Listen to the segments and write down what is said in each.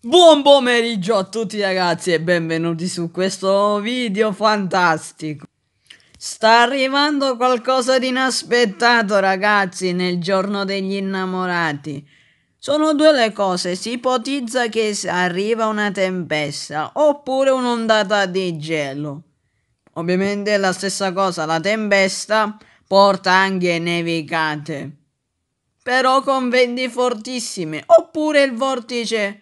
Buon pomeriggio a tutti ragazzi e benvenuti su questo video fantastico. Sta arrivando qualcosa di inaspettato ragazzi nel giorno degli innamorati. Sono due le cose, si ipotizza che arriva una tempesta oppure un'ondata di gelo. Ovviamente è la stessa cosa, la tempesta porta anche nevicate, però con venti fortissime, oppure il vortice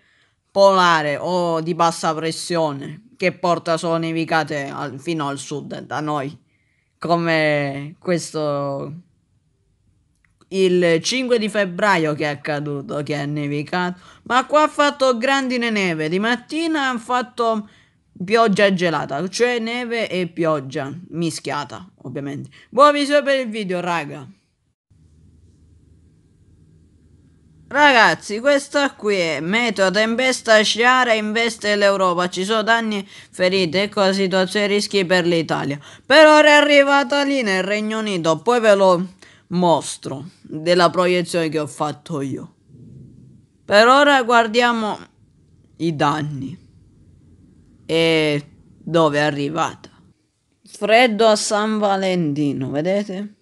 polare o di bassa pressione che porta solo nevicate al, fino al sud da noi, come questo il 5 di febbraio che è accaduto, che è nevicato, ma qua ha fatto grandine neve, di mattina ha fatto pioggia gelata, cioè neve e pioggia mischiata, ovviamente. Buona visione per il video, raga. Ragazzi, questa qui è meteo tempesta sciara investe l'Europa, ci sono danni, ferite, ecco la situazione rischi per l'Italia. Per ora è arrivata lì nel Regno Unito, poi ve lo mostro della proiezione che ho fatto io. Per ora guardiamo i danni e dove è arrivata. Freddo a San Valentino, vedete?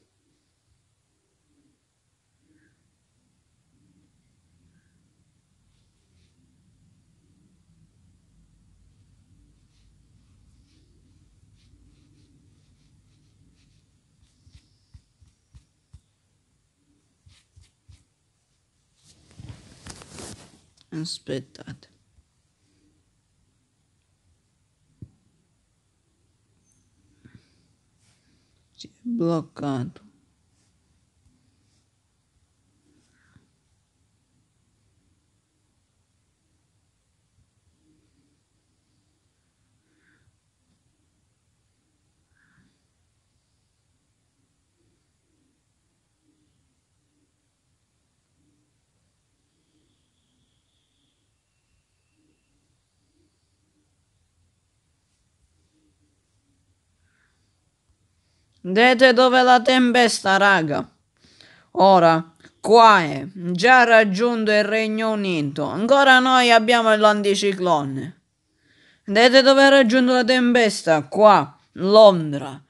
Aspettate. te bloqueando. Dite dove la tempesta raga. Ora, qua è, già raggiunto il Regno Unito, ancora noi abbiamo l'anticiclone. Dite dove ha raggiunto la tempesta? Qua, Londra.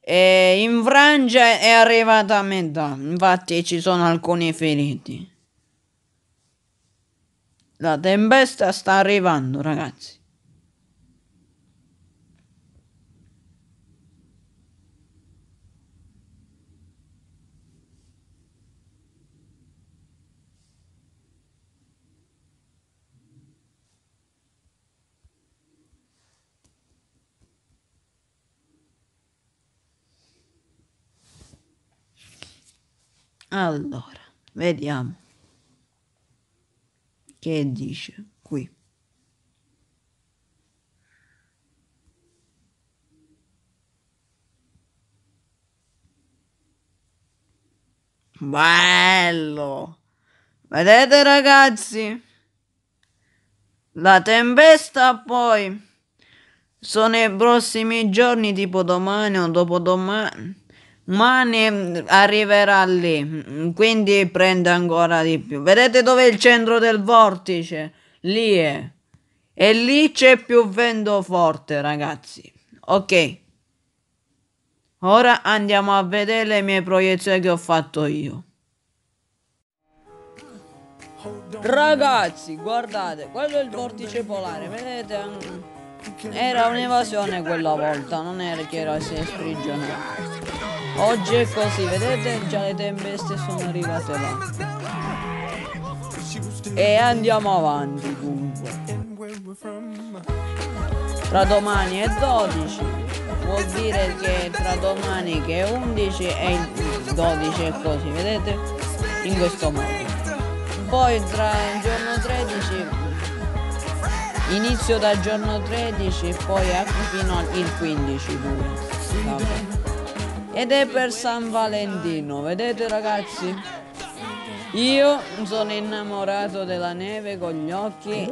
E in Francia è arrivata a metà, infatti ci sono alcuni feriti. La tempesta sta arrivando, ragazzi. Allora, vediamo che dice qui. Bello! Vedete ragazzi? La tempesta poi sono i prossimi giorni tipo domani o dopodomani ma ne arriverà lì, quindi prende ancora di più. Vedete dove è il centro del vortice? Lì è. E lì c'è più vento forte, ragazzi. Ok. Ora andiamo a vedere le mie proiezioni che ho fatto io. Ragazzi, guardate, quello è il vortice polare, vedete? Era un'evasione quella volta, non era che era si è sprigionato. Oggi è così, vedete? Già le tempeste sono arrivate là. E andiamo avanti comunque. Tra domani è 12. Vuol dire che tra domani che è 11 e il 12 è così, vedete? In questo modo. Poi tra il giorno 13 Inizio dal giorno 13 e poi fino al 15 pure. Vabbè ed è per San Valentino, vedete ragazzi? Io sono innamorato della neve con gli occhi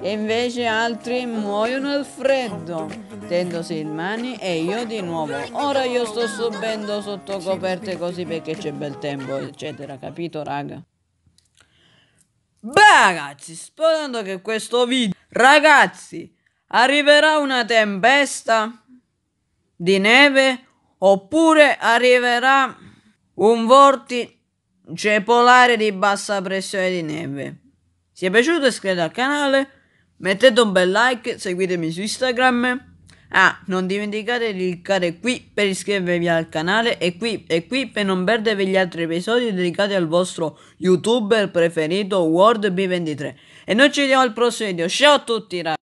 e invece altri muoiono al freddo, tendosi in mani e io di nuovo. Ora io sto subendo sotto coperte così perché c'è bel tempo, eccetera, capito raga? Beh ragazzi, sperando che questo video... Ragazzi, arriverà una tempesta di neve oppure arriverà un vortice polare di bassa pressione di neve. Se è piaciuto iscrivetevi al canale, mettete un bel like, seguitemi su Instagram. Ah, non dimenticate di cliccare qui per iscrivervi al canale e qui, e qui per non perdervi gli altri episodi dedicati al vostro youtuber preferito World B23. E noi ci vediamo al prossimo video. Ciao a tutti ragazzi!